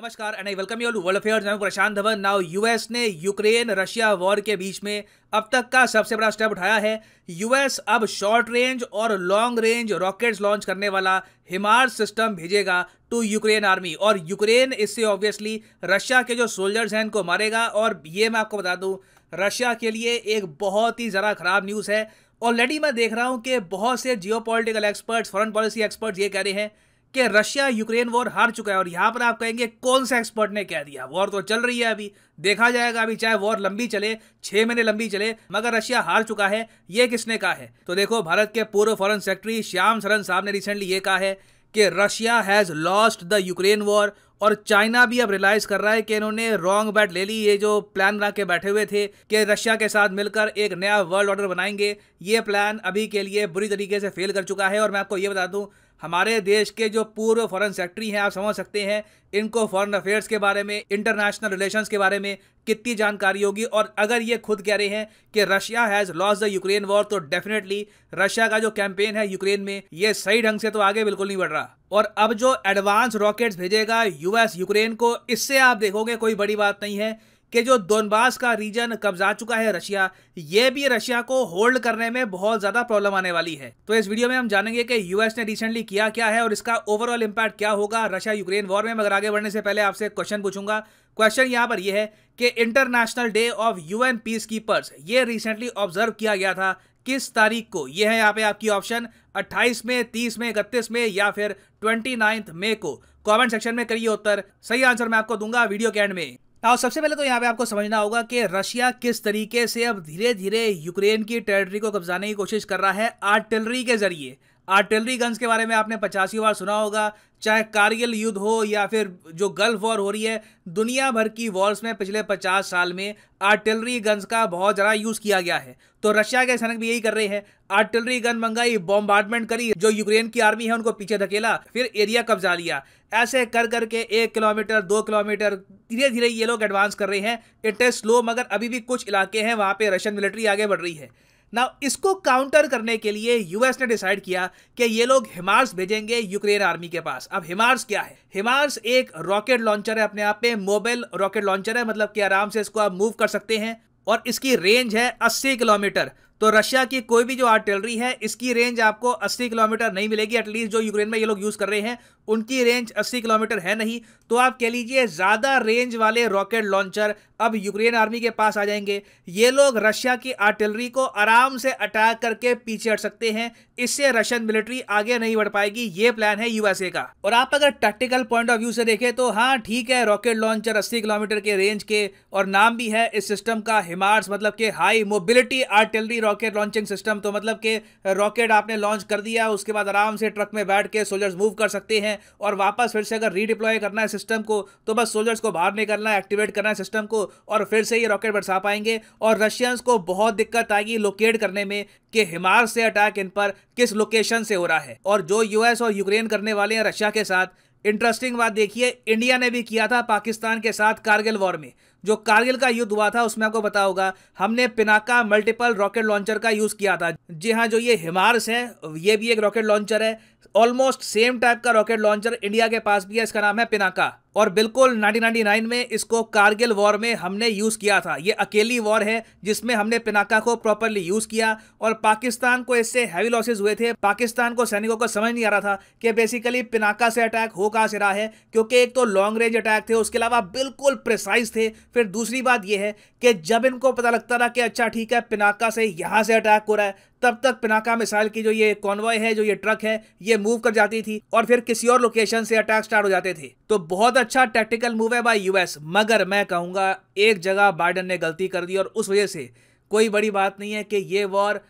नमस्कार and I welcome you world affairs मैं Prashant Dhawan now US ने यूक्रेन रशिया वॉर के बीच में अब तक का सबसे बड़ा स्टेप उठाया है यूएस अब शॉर्ट रेंज और लॉन्ग रेंज रॉकेट्स लॉन्च करने वाला हिमार सिस्टम भेजेगा टू यूक्रेन आर्मी और यूक्रेन इससे ऑब्वियसली रशिया के जो सोल्जर्स हैं इनको मारेगा और ये मैं आपको बता दूँ रशिया के लिए एक बहुत ही ज़रा ख़राब न्यूज़ है ऑलरेडी मैं देख रहा हूँ कि बहुत से geo experts foreign policy experts ये कह रहे हैं कि रशिया यूक्रेन वॉर हार चुका है और यहाँ पर आप कहेंगे कौन सा एक्सपर्ट ने कह दिया वॉर तो चल रही है अभी देखा जाएगा अभी चाहे वॉर लंबी चले छः महीने लंबी चले मगर रशिया हार चुका है ये किसने कहा है तो देखो भारत के पूर्व फॉरन सेक्रेटरी श्याम सरन साहब ने रिसेंटली ये कहा है कि Russia has lost the Ukraine war और चाइना भी अब रियलाइज कर रहा है कि इन्होंने रॉन्ग बैट ले ली ये जो प्लान बना के बैठे हुए थे कि रशिया के साथ मिलकर एक नया वर्ल्ड ऑर्डर बनाएंगे ये प्लान अभी के लिए बुरी तरीके से फेल कर चुका है और मैं आपको ये बता दूं हमारे देश के जो पूर्व फॉरेन सेक्रेटरी हैं आप समझ सकते हैं इनको फॉरेन अफेयर्स के बारे में इंटरनेशनल रिलेशंस के बारे में कितनी जानकारी होगी और अगर ये खुद कह रहे हैं कि Russia has loss the Ukraine war तो डेफिनेटली रशिया का जो कैंपेन है यूक्रेन में ये सही ढंग से तो आगे बिल्कुल नहीं बढ़ रहा और अब जो एडवांस रॉकेट्स भेजेगा यूएस यूक्रेन को इससे आप देखोगे कोई बड़ी बात नहीं है कि जो दोनबास का रीजन कब्जा चुका है रशिया ये भी रशिया को होल्ड करने में बहुत ज्यादा प्रॉब्लम आने वाली है तो इस वीडियो में हम जानेंगे कि यूएस ने रिसेंटली किया क्या है और इसका ओवरऑल इंपैक्ट क्या होगा रशिया यूक्रेन वॉर में मगर आगे बढ़ने से पहले आपसे क्वेश्चन पूछूंगा क्वेश्चन यहाँ पर यह है कि international day of UN peacekeepers ये रिसेंटली ऑब्जर्व किया गया था किस तारीख को यह है यहाँ पे आपकी ऑप्शन 28 में 30 में इकतीस में या फिर 29 मई को कमेंट सेक्शन में करिए उत्तर सही आंसर मैं आपको दूंगा वीडियो के एंड में तो सबसे पहले तो यहाँ पे आपको समझना होगा कि रशिया किस तरीके से अब धीरे धीरे यूक्रेन की टेरिटरी को कब्जाने की कोशिश कर रहा है आर्टिलरी के जरिए आर्टिलरी गन्स के बारे में आपने पचासी बार सुना होगा चाहे कारगिल युद्ध हो या फिर जो गल्फ वॉर हो रही है दुनिया भर की वॉर्स में पिछले पचास साल में आर्टिलरी गन्स का बहुत ज़्यादा यूज़ किया गया है तो रशिया के सैनिक भी यही कर रहे हैं आर्टिलरी गन मंगाई बॉम्बार्डमेंट करी जो यूक्रेन की आर्मी है उनको पीछे धकेला फिर एरिया कब्जा लिया ऐसे कर करके एक किलोमीटर दो किलोमीटर धीरे धीरे ये लोग एडवांस कर रहे हैं इट इज़ स्लो मगर अभी भी कुछ इलाके हैं वहाँ पर रशियन मिलिट्री आगे बढ़ रही है ना इसको काउंटर करने के लिए यूएस ने डिसाइड किया कि ये लोग हिमार्स भेजेंगे यूक्रेन आर्मी के पास अब हिमार्स क्या है हिमार्स एक रॉकेट लॉन्चर है अपने आप में मोबाइल रॉकेट लॉन्चर है मतलब कि आराम से इसको आप मूव कर सकते हैं और इसकी रेंज है 80 किलोमीटर तो रशिया की कोई भी जो आर्टिलरी है इसकी रेंज आपको 80 किलोमीटर नहीं मिलेगी एटलीस्ट जो यूक्रेन में ये लोग यूज़ कर रहे हैं उनकी रेंज 80 किलोमीटर है नहीं तो आप कह लीजिए ज़्यादा रेंज वाले रॉकेट लॉन्चर अब यूक्रेन आर्मी के पास आ जाएंगे ये लोग रशिया की आर्टिलरी को आराम से अटैक करके पीछे हट सकते हैं इससे रशियन मिलिट्री आगे नहीं बढ़ पाएगी ये प्लान है यूएसए का और आप अगर टैक्टिकल पॉइंट ऑफ व्यू से देखें तो हाँ ठीक है रॉकेट लॉन्चर अस्सी किलोमीटर के रेंज के और नाम भी है इस सिस्टम का हिमार्स मतलब के high mobility artillery rocket launching system तो मतलब के रॉकेट आपने लॉन्च कर दिया उसके बाद आराम से ट्रक में बैठ के सोल्जर्स मूव कर सकते हैं और वापस फिर से अगर रीडिप्लॉय करना है सिस्टम को तो बस सोल्जर्स को बाहर निकलना है एक्टिवेट करना है सिस्टम को और फिर से ये रॉकेट बरसा पाएंगे और रशियंस को बहुत दिक्कत आएगी लोकेट करने में कि हिमार से अटैक इन पर किस लोकेशन से हो रहा है और जो यूएस और यूक्रेन करने वाले हैं रशिया के साथ इंटरेस्टिंग बात देखिए इंडिया ने भी किया था पाकिस्तान के साथ कारगिल वॉर में जो कारगिल का युद्ध हुआ था उसमें आपको बता होगा हमने पिनाका मल्टीपल रॉकेट लॉन्चर का यूज़ किया था जी हाँ जो ये हिमार्स है ये भी एक रॉकेट लॉन्चर है ऑलमोस्ट सेम टाइप का रॉकेट लॉन्चर इंडिया के पास भी है इसका नाम है पिनाका और बिल्कुल 1999 में इसको कारगिल वॉर में हमने यूज़ किया था ये अकेली वॉर है जिसमें हमने पिनाका को प्रॉपरली यूज़ किया और पाकिस्तान को इससे हैवी लॉसेज हुए थे पाकिस्तान को सैनिकों को समझ नहीं आ रहा था कि बेसिकली पिनाका से अटैक हो कहा से रहा है क्योंकि एक तो लॉन्ग रेंज अटैक थे उसके अलावा बिल्कुल प्रिसाइज थे फिर दूसरी बात यह है कि जब इनको पता लगता था कि अच्छा ठीक है पिनाका से यहाँ से अटैक हो रहा है तब तक पिनाका मिसाइल की जो ये कॉन्वॉय है जो ये ट्रक है ये मूव कर जाती थी और फिर किसी और लोकेशन से अटैक स्टार्ट हो जाते थे तो बहुत अच्छा टेक्टिकल मूव है बाई यूएस मगर मैं कहूँगा एक जगह बाइडन ने गलती कर दी और उस वजह से कोई बड़ी बात नहीं है कि ये वॉर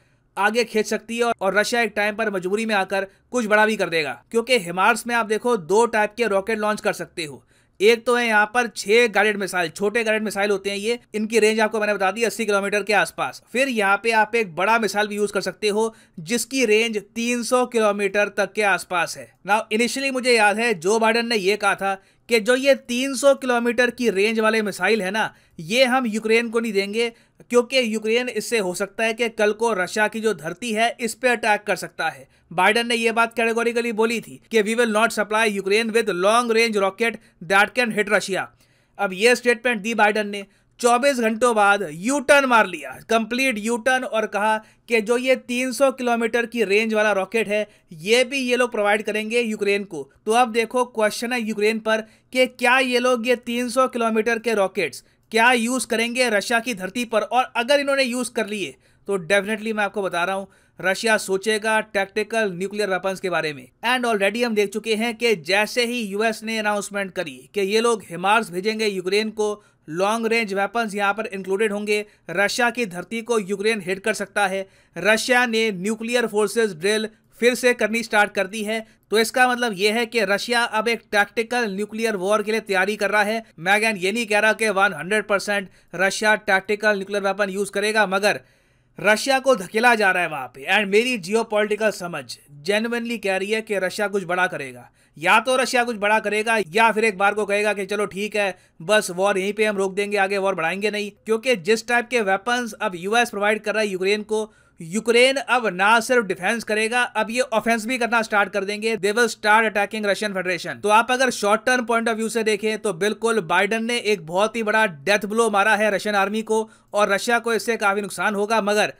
आगे खींच सकती है और रशिया एक टाइम पर मजबूरी में आकर कुछ बड़ा भी कर देगा क्योंकि हिमार्स में आप देखो दो टाइप के रॉकेट लॉन्च कर सकते हो एक तो है यहाँ पर छह गाइडेड मिसाइल छोटे गाइडेड मिसाइल होते हैं ये इनकी रेंज आपको मैंने बता दी अस्सी किलोमीटर के आसपास फिर यहाँ पे आप एक बड़ा मिसाइल भी यूज कर सकते हो जिसकी रेंज 300 किलोमीटर तक के आसपास है ना इनिशियली मुझे याद है जो बाइडन ने यह कहा था कि जो ये 300 किलोमीटर की रेंज वाले मिसाइल है ना ये हम यूक्रेन को नहीं देंगे क्योंकि यूक्रेन इससे हो सकता है कि कल को रशिया की जो धरती है इस पर अटैक कर सकता है बाइडन ने यह बात कैटेगोरिकली बोली थी कि we will not supply Ukraine with long range rocket that can hit Russia अब यह स्टेटमेंट दी बाइडन ने 24 घंटों बाद यू टर्न मार लिया कंप्लीट यू टर्न और कहा कि जो ये 300 किलोमीटर की रेंज वाला रॉकेट है ये भी ये लोग प्रोवाइड करेंगे यूक्रेन को तो अब देखो क्वेश्चन है यूक्रेन पर कि क्या ये लोग ये 300 किलोमीटर के रॉकेट्स क्या यूज़ करेंगे रशिया की धरती पर और अगर इन्होंने यूज़ कर लिए तो डेफिनेटली मैं आपको बता रहा हूँ रशिया सोचेगा टैक्टिकल न्यूक्लियर वेपन्स के बारे में एंड ऑलरेडी हम देख चुके हैं कि जैसे ही यूएस ने अनाउंसमेंट करी कि ये लोग हिमार्स भेजेंगे यूक्रेन को लॉन्ग रेंज वेपन्स यहाँ पर इंक्लूडेड होंगे रशिया की धरती को यूक्रेन हिट कर सकता है रशिया ने न्यूक्लियर फोर्सेज ड्रिल फिर से करनी स्टार्ट कर दी है तो इसका मतलब यह है कि रशिया अब एक टैक्टिकल न्यूक्लियर वॉर के लिए तैयारी कर रहा है मैं अगैन ये नहीं कह रहा कि 100 percent Russia tactical nuclear weapon use करेगा मगर रशिया को धकेला जा रहा है वहां पे एंड मेरी जियो समझ जेनुअनली कह रही है कि रशिया कुछ बड़ा करेगा या तो रशिया कुछ बड़ा करेगा या फिर एक बार को कहेगा कि चलो ठीक है बस वॉर यहीं पे हम रोक देंगे आगे वॉर बढ़ाएंगे नहीं क्योंकि जिस टाइप के वेपन्स अब यूएस प्रोवाइड कर रहा है यूक्रेन को यूक्रेन अब ना सिर्फ डिफेंस करेगा अब ये ऑफेंस भी करना स्टार्ट कर देंगे they will start attacking Russian federation तो आप अगर short term point of view से देखें तो बिल्कुल बाइडन ने एक बहुत ही बड़ा डेथ ब्लो मारा है रशियन आर्मी को और रशिया को इससे काफ़ी नुकसान होगा मगर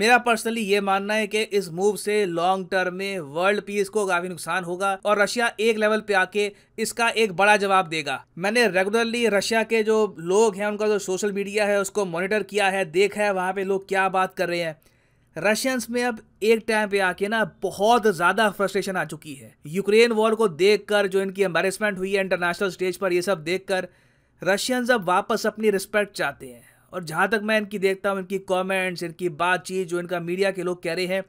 मेरा पर्सनली ये मानना है कि इस मूव से लॉन्ग टर्म में वर्ल्ड पीस को काफी नुकसान होगा और रशिया एक लेवल पे आके इसका एक बड़ा जवाब देगा मैंने रेगुलरली रशिया के जो लोग हैं उनका जो सोशल मीडिया है उसको मॉनिटर किया है देखा है वहां पे लोग क्या बात कर रहे हैं रशियंस में अब एक टाइम पे आके ना बहुत ज्यादा फ्रस्ट्रेशन आ चुकी है यूक्रेन वॉर को देखकर जो इनकी एम्बेसमेंट हुई है इंटरनेशनल स्टेज पर ये सब देखकर रशियंस अब वापस अपनी रिस्पेक्ट चाहते हैं और जहाँ तक मैं इनकी देखता हूँ इनकी कमेंट्स इनकी बातचीत जो इनका मीडिया के लोग कह रहे हैं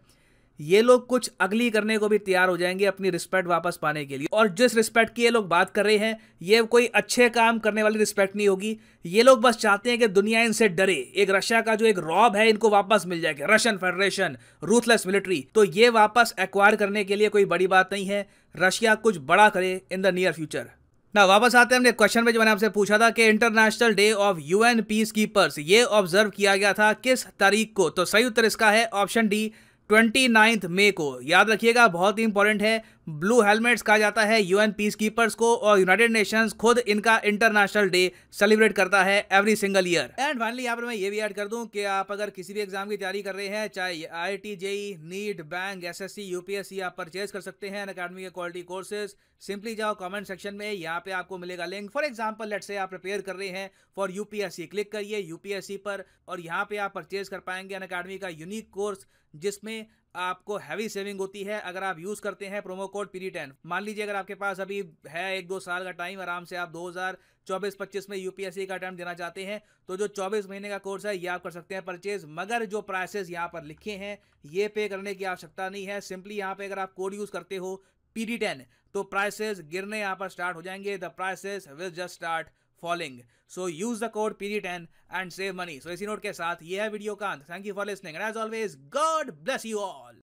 ये लोग कुछ अगली करने को भी तैयार हो जाएंगे अपनी रिस्पेक्ट वापस पाने के लिए और जिस रिस्पेक्ट की ये लोग बात कर रहे हैं ये कोई अच्छे काम करने वाली रिस्पेक्ट नहीं होगी ये लोग बस चाहते हैं कि दुनिया इनसे डरे एक रशिया का जो एक रॉब है इनको वापस मिल जाएगा रशियन फेडरेशन रूथलेस मिलिट्री तो ये वापस एक्वायर करने के लिए कोई बड़ी बात नहीं है रशिया कुछ बड़ा करे इन द नियर फ्यूचर ना वापस आते हैं हमने क्वेश्चन में जो मैंने आपसे पूछा था कि international day of UN peacekeepers ये ऑब्जर्व किया गया था किस तारीख को तो सही उत्तर इसका है option D twenty ninth May को याद रखिएगा बहुत ही इंपॉर्टेंट है ब्लू हेलमेट्स कहा जाता है यूएन पीस कीपर्स को और यूनाइटेड नेशंस खुद इनका इंटरनेशनल डे सेलिब्रेट करता है every single year and finally यहाँ पर मैं ये भी ऐड कर दूं कि आप अगर किसी भी एग्जाम की तैयारी कर रहे हैं चाहे I T JEE NEET bank S S C UPSC आप परचेज कर सकते हैं अकेडमी के क्वालिटी कोर्सेज सिंपली जाओ कमेंट सेक्शन में यहाँ पे आपको मिलेगा लिंक फॉर एग्जाम्पल लेट से आप प्रिपेयर कर रहे हैं फॉर यूपीएससी क्लिक करिए यूपीएससी पर और यहाँ पे आप परचेज कर पाएंगे अन अकेडमी का यूनिक कोर्स जिसमें आपको हैवी सेविंग होती है अगर आप यूज करते हैं प्रोमो कोड पीडी टेन मान लीजिए अगर आपके पास अभी है एक दो साल का टाइम आराम से आप 2024-25 में यूपीएससी का अटैम्प्ट देना चाहते हैं तो जो 24 महीने का कोर्स है ये आप कर सकते हैं परचेज मगर जो प्राइसेस यहाँ पर लिखे हैं ये पे करने की आवश्यकता नहीं है सिंपली यहाँ पे अगर आप कोड यूज करते हो पीडी टेन तो प्राइसेस गिरने यहाँ पर स्टार्ट हो जाएंगे the prices will just start following so use the code PG ten and save money so इसी नोट के साथ ये है वीडियो का अंत thank you for listening and as always God bless you all